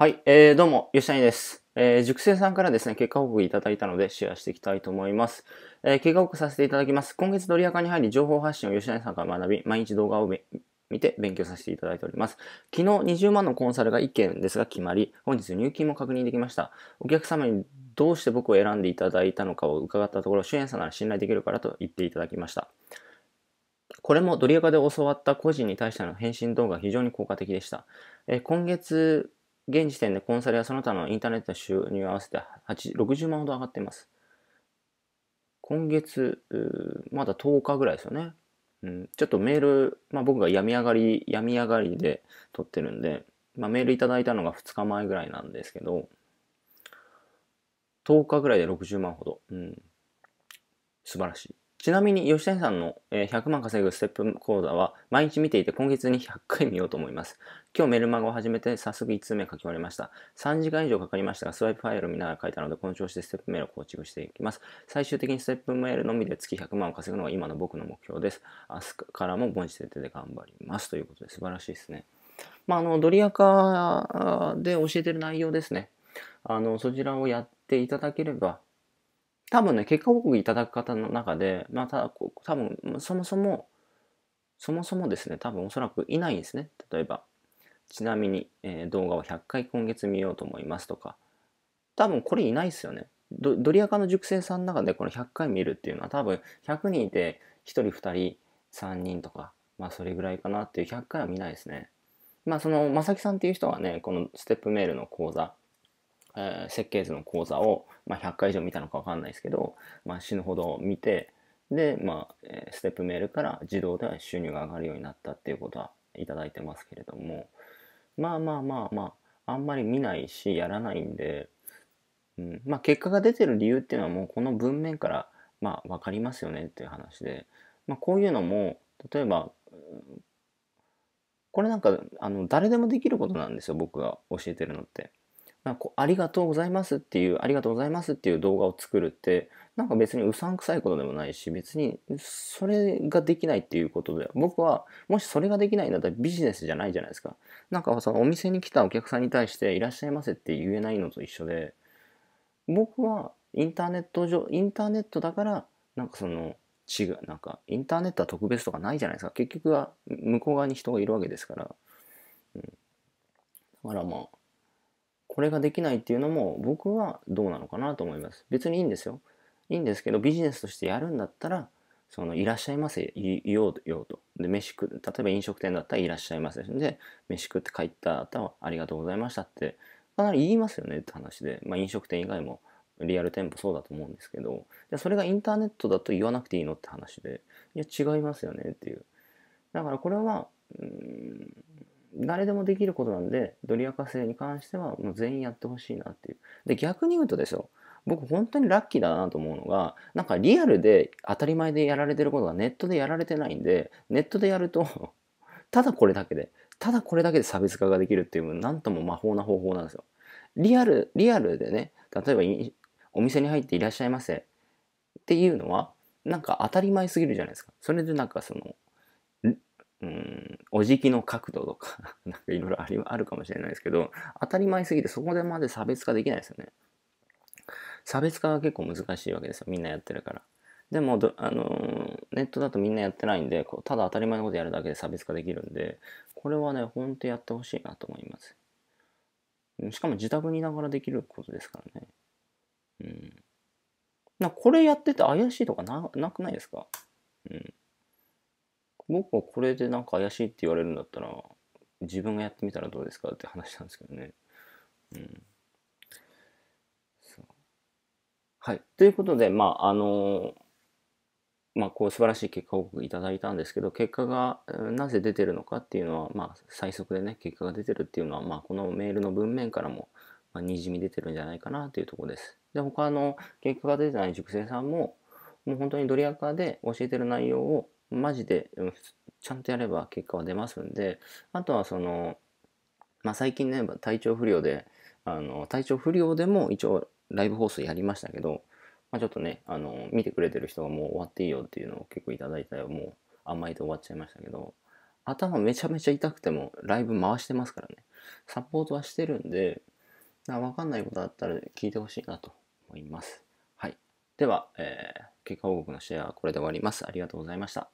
はい、えー、どうも、吉谷です。えー、熟成さんからですね、結果報告いただいたのでシェアしていきたいと思います。えー、結果報告させていただきます。今月ドリアカに入り、情報発信を吉谷さんから学び、毎日動画を見て勉強させていただいております。昨日20万のコンサルが1件ですが決まり、本日入金も確認できました。お客様にどうして僕を選んでいただいたのかを伺ったところ、主演さんなら信頼できるからと言っていただきました。これもドリアカで教わった個人に対しての返信動画非常に効果的でした。えー、今月現時点でコンサルやその他のインターネットの収入合わせて60万ほど上がっています。今月、まだ10日ぐらいですよね。うん、ちょっとメール、まあ、僕が病み上がり、病み上がりで撮ってるんで、まあ、メールいただいたのが2日前ぐらいなんですけど、10日ぐらいで60万ほど。うん、素晴らしい。ちなみに吉谷さんの100万稼ぐステップ講座は毎日見ていて今月に100回見ようと思います。今日メルマガを始めて早速1通目書き終わりました。3時間以上かかりましたがスワイプファイルを見ながら書いたのでこの調子でステップメールを構築していきます。最終的にステップメールのみで月100万を稼ぐのが今の僕の目標です。明日からも凡事設底で頑張ります。ということで素晴らしいですね。まあ、あの、ドリアカで教えてる内容ですね。あの、そちらをやっていただければ、多分ね、結果報告いただく方の中で、まあ、た多分そもそも、そもそもですね、多分おそらくいないんですね。例えば、ちなみに、えー、動画を100回今月見ようと思いますとか、多分これいないですよね。ドリアカの熟成さんの中でこの100回見るっていうのは多分100人いて1人2人3人とか、まあそれぐらいかなっていう100回は見ないですね。まあその、まさきさんっていう人はね、このステップメールの講座えー、設計図の講座を、まあ、100回以上見たのか分かんないですけど、まあ、死ぬほど見てで、まあえステップメールから自動では収入が上がるようになったっていうことは頂いてますけれどもまあまあまあまああんまり見ないしやらないんで、うんまあ、結果が出てる理由っていうのはもうこの文面から、まあ、分かりますよねっていう話で、まあ、こういうのも例えばこれなんかあの誰でもできることなんですよ僕が教えてるのって。なんかこう、ありがとうございますっていう、ありがとうございますっていう動画を作るって、なんか別にうさんくさいことでもないし、別にそれができないっていうことで、僕は、もしそれができないんだったらビジネスじゃないじゃないですか。なんかそのお店に来たお客さんに対していらっしゃいませって言えないのと一緒で、僕はインターネット上、インターネットだから、なんかその、違う、なんかインターネットは特別とかないじゃないですか。結局は向こう側に人がいるわけですから。うん。だからまあ、これができないっていうのも僕はどうなのかなと思います。別にいいんですよ。いいんですけどビジネスとしてやるんだったらそのいらっしゃいませ言おうよと。で飯食例えば飲食店だったらいらっしゃいませで飯食って帰った後はありがとうございましたってかなり言いますよねって話で、まあ、飲食店以外もリアル店舗そうだと思うんですけどそれがインターネットだと言わなくていいのって話でいや違いますよねっていうだからこれはうん誰でもできることなんで、ドリア化性に関してはもう全員やってほしいなっていう。で、逆に言うとですよ、僕本当にラッキーだなと思うのが、なんかリアルで当たり前でやられてることがネットでやられてないんで、ネットでやると ただこれだけで、ただこれだけで差別化ができるっていう、なんとも魔法な方法なんですよ。リアル、リアルでね、例えばお店に入っていらっしゃいませっていうのは、なんか当たり前すぎるじゃないですか。それでなんかその、うん、お辞儀の角度とか なんかいろいろありあるかもしれないですけど、当たり前すぎてそこでまで差別化できないですよね。差別化が結構難しいわけですよ。みんなやってるから。でも、あのネットだとみんなやってないんで、こうただ当たり前のことやるだけで差別化できるんで、これはね、ほんとやってほしいなと思います。しかも自宅にいながらできることですからね。うん。なこれやってて怪しいとかなくないですかうん。僕はこれでなんか怪しいって言われるんだったら、自分がやってみたらどうですかって話なんですけどね。うん。そう。はい。ということで、まあ、あのまあ、こう素晴らしい結果報告いただいたんですけど結果がなぜ出てるのかっていうのは、まあ、最速でね結果が出てるっていうのは、まあ、このメールの文面からも、まあ、にじみ出てるんじゃないかなというとこです。で他の結果が出てない塾生さんももう本当にドリアカーで教えてる内容をマジで、うん、ちゃんとやれば結果は出ますんで、あとはその、まあ、最近ね、体調不良で、あの、体調不良でも一応ライブ放送やりましたけど、まあ、ちょっとね、あの、見てくれてる人がもう終わっていいよっていうのを結構いただいたよ。もう甘えて終わっちゃいましたけど、頭めちゃめちゃ痛くてもライブ回してますからね。サポートはしてるんで、わかんないことあったら聞いてほしいなと思います。はい。では、えー、結果報告のシェアはこれで終わります。ありがとうございました。